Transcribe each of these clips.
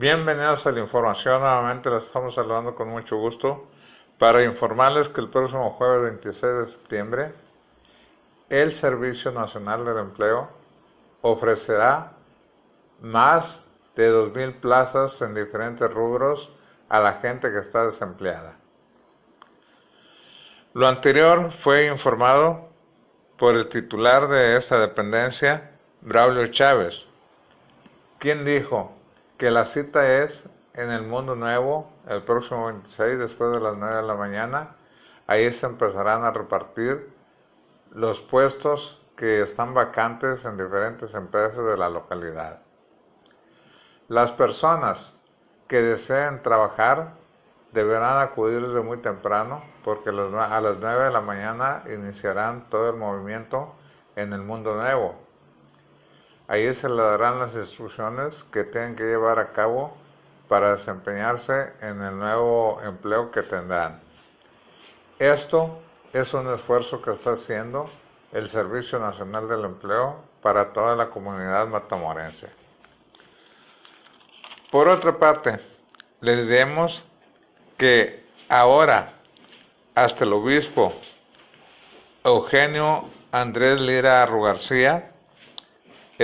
Bienvenidos a la información, nuevamente les estamos saludando con mucho gusto para informarles que el próximo jueves 26 de septiembre el Servicio Nacional del Empleo ofrecerá más de 2.000 plazas en diferentes rubros a la gente que está desempleada. Lo anterior fue informado por el titular de esta dependencia, Braulio Chávez, quien dijo, que la cita es en el Mundo Nuevo el próximo 26 después de las 9 de la mañana. Ahí se empezarán a repartir los puestos que están vacantes en diferentes empresas de la localidad. Las personas que deseen trabajar deberán acudir desde muy temprano porque a las 9 de la mañana iniciarán todo el movimiento en el mundo nuevo Ahí se le darán las instrucciones que tienen que llevar a cabo para desempeñarse en el nuevo empleo que tendrán. Esto es un esfuerzo que está haciendo el Servicio Nacional del Empleo para toda la comunidad matamorense. Por otra parte, les demos que ahora hasta el obispo Eugenio Andrés Lira Arru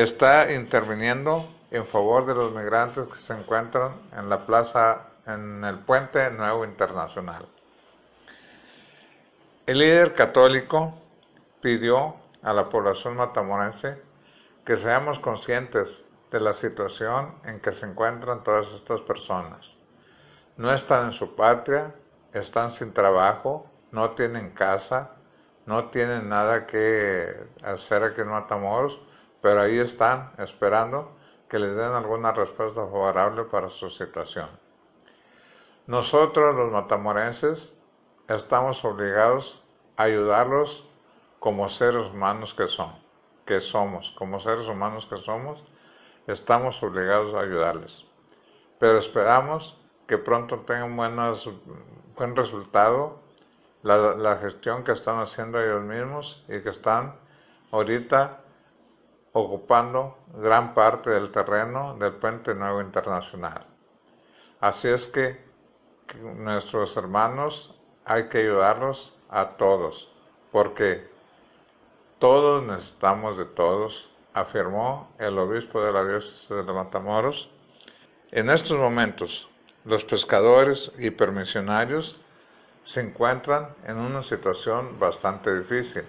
está interviniendo en favor de los migrantes que se encuentran en la plaza, en el puente nuevo internacional. El líder católico pidió a la población matamorense que seamos conscientes de la situación en que se encuentran todas estas personas. No están en su patria, están sin trabajo, no tienen casa, no tienen nada que hacer aquí en Matamoros, pero ahí están esperando que les den alguna respuesta favorable para su situación. Nosotros los matamorenses estamos obligados a ayudarlos como seres humanos que son, que somos, como seres humanos que somos, estamos obligados a ayudarles. Pero esperamos que pronto tengan buen resultado la, la gestión que están haciendo ellos mismos y que están ahorita ocupando gran parte del terreno del Puente Nuevo Internacional. Así es que nuestros hermanos hay que ayudarlos a todos, porque todos necesitamos de todos, afirmó el obispo de la diócesis de Matamoros. En estos momentos, los pescadores y permisionarios se encuentran en una situación bastante difícil.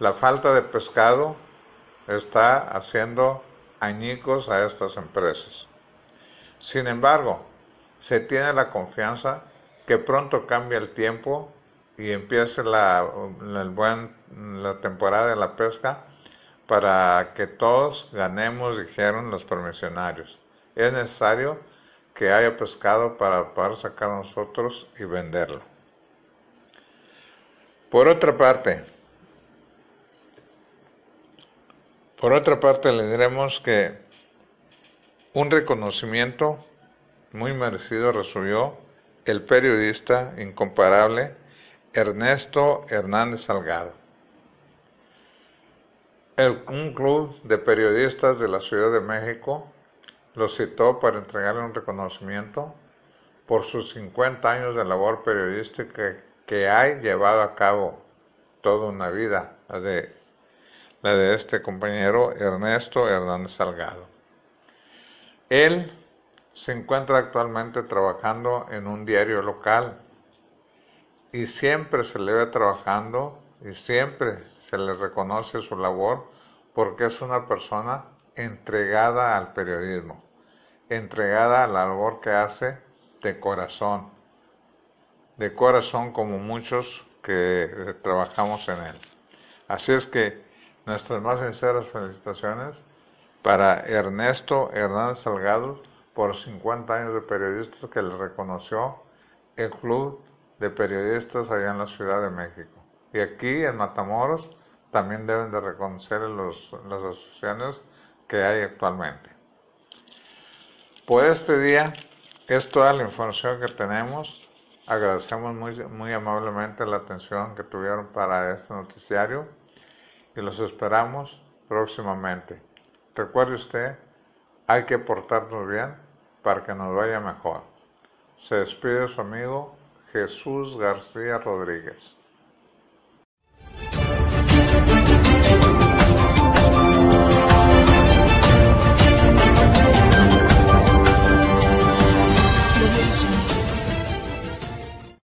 La falta de pescado está haciendo añicos a estas empresas. Sin embargo, se tiene la confianza que pronto cambia el tiempo y empiece la, la temporada de la pesca para que todos ganemos, dijeron los permisionarios. Es necesario que haya pescado para poder sacar nosotros y venderlo. Por otra parte, Por otra parte, le diremos que un reconocimiento muy merecido recibió el periodista incomparable Ernesto Hernández Salgado. un club de periodistas de la Ciudad de México lo citó para entregarle un reconocimiento por sus 50 años de labor periodística que, que ha llevado a cabo toda una vida de la de este compañero Ernesto Hernández Salgado. Él se encuentra actualmente trabajando en un diario local y siempre se le ve trabajando y siempre se le reconoce su labor porque es una persona entregada al periodismo, entregada a la labor que hace de corazón, de corazón como muchos que trabajamos en él. Así es que Nuestras más sinceras felicitaciones para Ernesto Hernández Salgado por 50 años de periodistas que le reconoció el Club de Periodistas allá en la Ciudad de México. Y aquí en Matamoros también deben de reconocer los, las asociaciones que hay actualmente. Por este día es toda la información que tenemos. Agradecemos muy, muy amablemente la atención que tuvieron para este noticiario y los esperamos próximamente. Recuerde usted, hay que portarnos bien para que nos vaya mejor. Se despide su amigo Jesús García Rodríguez.